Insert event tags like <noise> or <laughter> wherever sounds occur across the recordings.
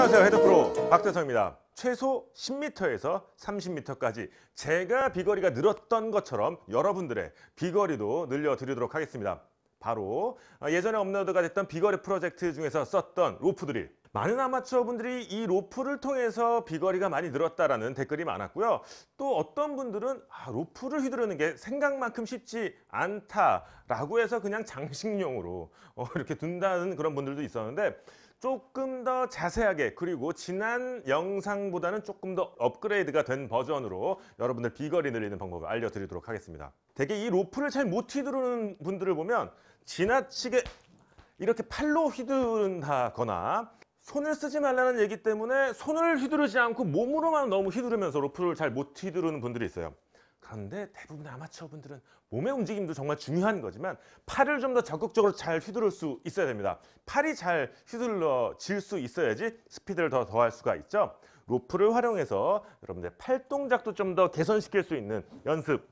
안녕하세요 헤드프로 박재성입니다 최소 10m에서 30m까지 제가 비거리가 늘었던 것처럼 여러분들의 비거리도 늘려드리도록 하겠습니다 바로 아, 예전에 업로드가 됐던 비거리 프로젝트 중에서 썼던 로프 들이 많은 아마추어분들이 이 로프를 통해서 비거리가 많이 늘었다라는 댓글이 많았고요. 또 어떤 분들은 아, 로프를 휘두르는 게 생각만큼 쉽지 않다라고 해서 그냥 장식용으로 어, 이렇게 둔다는 그런 분들도 있었는데 조금 더 자세하게 그리고 지난 영상보다는 조금 더 업그레이드가 된 버전으로 여러분들 비거리 늘리는 방법을 알려드리도록 하겠습니다 대개 이 로프를 잘 못 휘두르는 분들을 보면 지나치게 이렇게 팔로 휘두른다거나 손을 쓰지 말라는 얘기 때문에 손을 휘두르지 않고 몸으로만 너무 휘두르면서 로프를 잘 못 휘두르는 분들이 있어요 그런데 대부분의 아마추어분들은 몸의 움직임도 정말 중요한 거지만 팔을 좀 더 적극적으로 잘 휘두를 수 있어야 됩니다. 팔이 잘 휘둘러질 수 있어야지 스피드를 더 더할 수가 있죠. 로프를 활용해서 여러분들 팔 동작도 좀 더 개선시킬 수 있는 연습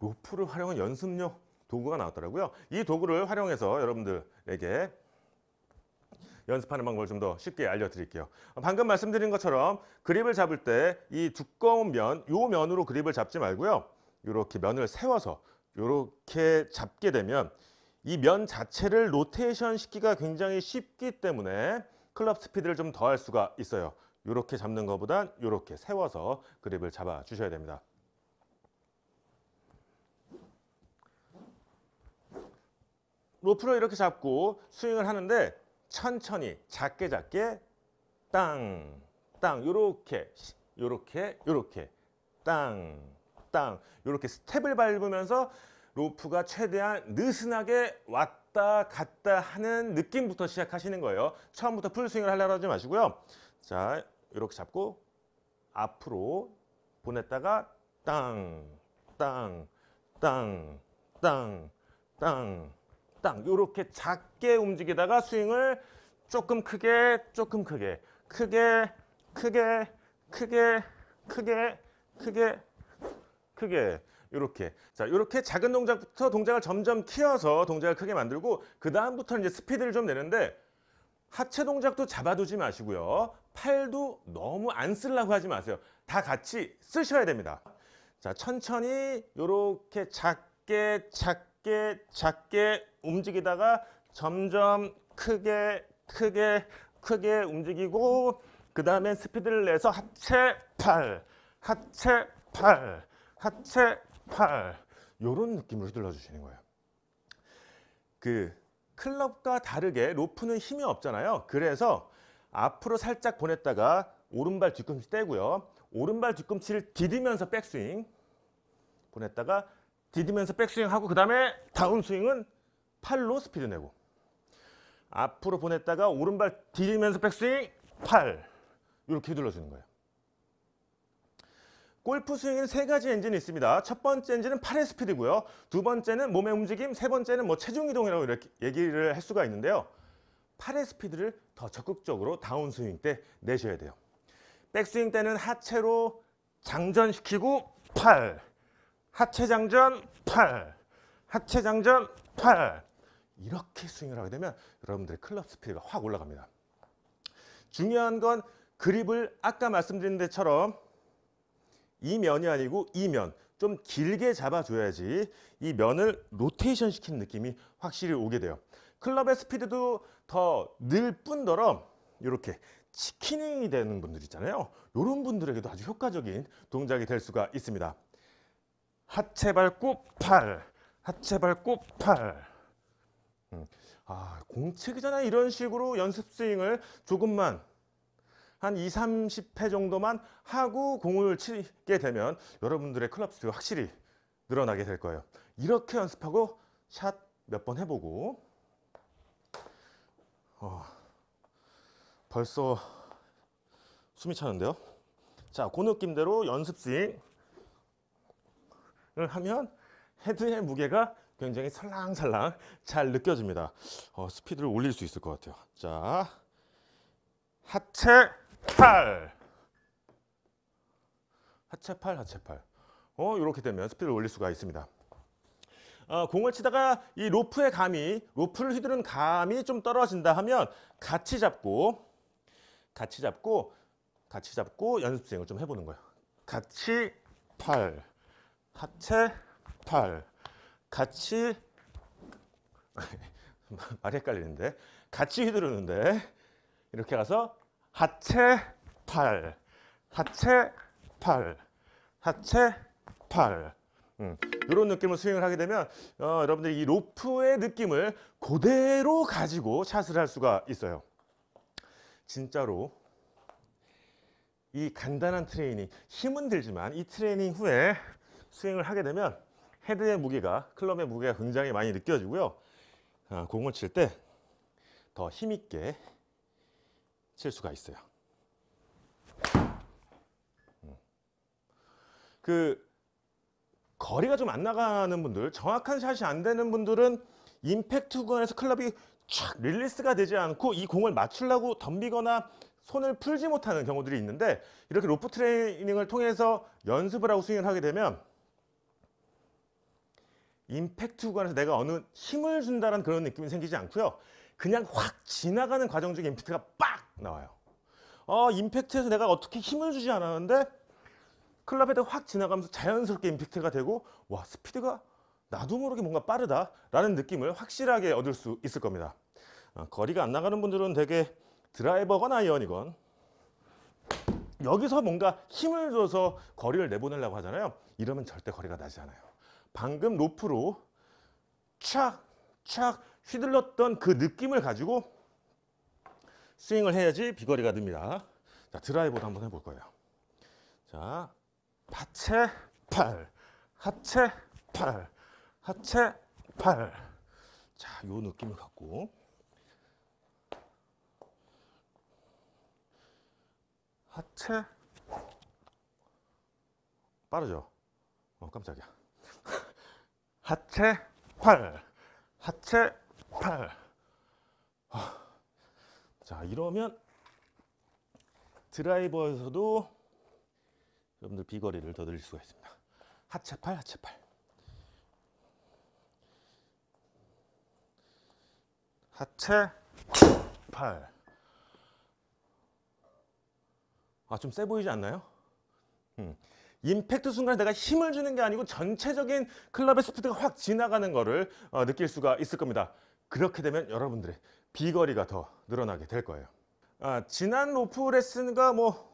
로프를 활용한 연습용 도구가 나왔더라고요. 이 도구를 활용해서 여러분들에게 연습하는 방법을 좀 더 쉽게 알려드릴게요. 방금 말씀드린 것처럼 그립을 잡을 때 이 두꺼운 면, 요 면으로 그립을 잡지 말고요. 이렇게 면을 세워서 이렇게 잡게 되면 이 면 자체를 로테이션 시키기가 굉장히 쉽기 때문에 클럽 스피드를 좀 더 할 수가 있어요. 이렇게 잡는 것보단 이렇게 세워서 그립을 잡아 주셔야 됩니다. 로프를 이렇게 잡고 스윙을 하는데 천천히 작게 작게 땅, 땅 요렇게 요렇게 요렇게 땅, 땅 요렇게 스텝을 밟으면서 로프가 최대한 느슨하게 왔다 갔다 하는 느낌부터 시작하시는 거예요. 처음부터 풀스윙을 하려고 하지 마시고요. 자, 요렇게 잡고 앞으로 보냈다가 땅, 땅, 땅, 땅, 땅, 적당 이렇게 작게 움직이다가 스윙을 조금 크게 조금 크게 크게 크게 크게 크게 크게 크게 이렇게 자 이렇게 작은 동작부터 동작을 점점 키워서 동작을 크게 만들고 그 다음부터는 이제 스피드를 좀 내는데 하체 동작도 잡아두지 마시고요 팔도 너무 안 쓰려고 하지 마세요 다 같이 쓰셔야 됩니다 자 천천히 이렇게 작게 작게 작게 작게 움직이다가 점점 크게 크게 크게 움직이고 그 다음에 스피드를 내서 하체 팔 하체 팔 하체 팔 요런 느낌으로 휘둘러 주시는 거예요 그 클럽과 다르게 로프는 힘이 없잖아요 그래서 앞으로 살짝 보냈다가 오른발 뒤꿈치 떼고요 오른발 뒤꿈치를 디디면서 백스윙 보냈다가 디디면서 백스윙 하고 그 다음에 다운스윙은 팔로 스피드 내고 앞으로 보냈다가 오른발 디디면서 백스윙 팔 이렇게 휘둘러주는 거예요 골프 스윙은세 가지 엔진이 있습니다 첫 번째 엔진은 팔의 스피드고요 두 번째는 몸의 움직임 세 번째는 뭐 체중 이동이라고 이렇게 얘기를 할 수가 있는데요 팔의 스피드를 더 적극적으로 다운스윙 때 내셔야 돼요 백스윙 때는 하체로 장전시키고 팔 하체장전 팔, 하체장전 팔 이렇게 스윙을 하게 되면 여러분들의 클럽 스피드가 확 올라갑니다. 중요한 건 그립을 아까 말씀드린 데처럼 이 면이 아니고 이 면, 좀 길게 잡아줘야지 이 면을 로테이션 시키는 느낌이 확실히 오게 돼요. 클럽의 스피드도 더 늘 뿐더러 이렇게 치킨이 되는 분들 있잖아요. 이런 분들에게도 아주 효과적인 동작이 될 수가 있습니다. 하체 발고팔 하체 발고팔 음. 아, 공치기 전에 이런 식으로 연습 스윙을 조금만 한 2, 30회 정도만 하고 공을 치게 되면 여러분들의 클럽 수가 확실히 늘어나게 될 거예요. 이렇게 연습하고 샷 몇 번 해보고 어, 벌써 숨이 차는데요. 자, 그 느낌대로 연습 스윙 하면 헤드의 무게가 굉장히 설랑설랑 잘 느껴집니다 어, 스피드를 올릴 수 있을 것 같아요 자 하체 팔 하체 팔 하체 팔 어, 이렇게 되면 스피드를 올릴 수가 있습니다 어, 공을 치다가 이 로프의 감이 로프를 휘두른 감이 좀 떨어진다 하면 같이 잡고 같이 잡고 같이 잡고 연습생을 좀 해보는 거예요 같이 팔 하체 팔 같이 <laughs> 말이 헷갈리는데 같이 휘두르는데 이렇게 가서 하체 팔 하체 팔 하체 팔 음, 이런 느낌으로 스윙을 하게 되면 어, 여러분들이 이 로프의 느낌을 그대로 가지고 샷을 할 수가 있어요 진짜로 이 간단한 트레이닝 힘은 들지만 이 트레이닝 후에 스윙을 하게 되면 헤드의 무게가 클럽의 무게가 굉장히 많이 느껴지고요 아, 공을 칠 때 더 힘있게 칠 수가 있어요 음. 그 거리가 좀 안 나가는 분들 정확한 샷이 안 되는 분들은 임팩트 구간에서 클럽이 촥 릴리스가 되지 않고 이 공을 맞추려고 덤비거나 손을 풀지 못하는 경우들이 있는데 이렇게 로프 트레이닝을 통해서 연습을 하고 스윙을 하게 되면 임팩트 구간에서 내가 어느 힘을 준다는 그런 느낌이 생기지 않고요. 그냥 확 지나가는 과정 중에 임팩트가 빡 나와요. 어, 임팩트에서 내가 어떻게 힘을 주지 않았는데 클럽에다확 지나가면서 자연스럽게 임팩트가 되고 와 스피드가 나도 모르게 뭔가 빠르다 라는 느낌을 확실하게 얻을 수 있을 겁니다. 어, 거리가 안 나가는 분들은 되게 드라이버건 아이언이건 여기서 뭔가 힘을 줘서 거리를 내보내려고 하잖아요. 이러면 절대 거리가 나지 않아요. 방금 로프로 착, 착 휘둘렀던 그 느낌을 가지고 스윙을 해야지 비거리가 듭니다. 자, 드라이버도 한번 해볼 거예요. 자, 하체, 팔, 하체, 팔, 하체, 팔. 자, 요 느낌을 갖고 하체 빠르죠? 어, 깜짝이야. 하체 팔 하체 팔자 아, 이러면 드라이버에서도 여러분들 비거리를 더 늘릴 수가 있습니다 하체 팔 하체 팔 하체 팔아좀 세 보이지 않나요? 음. 임팩트 순간에 내가 힘을 주는 게 아니고 전체적인 클럽의 스피드가 확 지나가는 것을 어, 느낄 수가 있을 겁니다. 그렇게 되면 여러분들의 비거리가 더 늘어나게 될 거예요. 아, 지난 로프 레슨과 뭐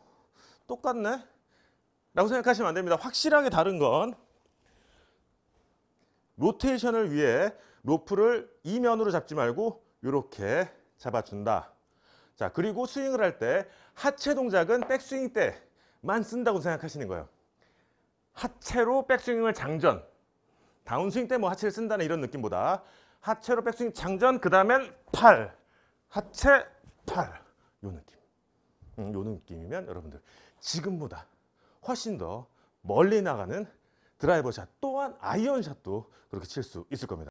똑같네? 라고 생각하시면 안 됩니다. 확실하게 다른 건 로테이션을 위해 로프를 이면으로 잡지 말고 이렇게 잡아준다. 자 그리고 스윙을 할 때 하체 동작은 백스윙 때만 쓴다고 생각하시는 거예요. 하체로 백스윙을 장전 다운스윙 때 뭐 하체를 쓴다는 이런 느낌보다 하체로 백스윙 장전 그 다음엔 팔 하체 팔요 느낌 음, 요 느낌이면 여러분들 지금보다 훨씬 더 멀리 나가는 드라이버 샷 또한 아이언 샷도 그렇게 칠 수 있을 겁니다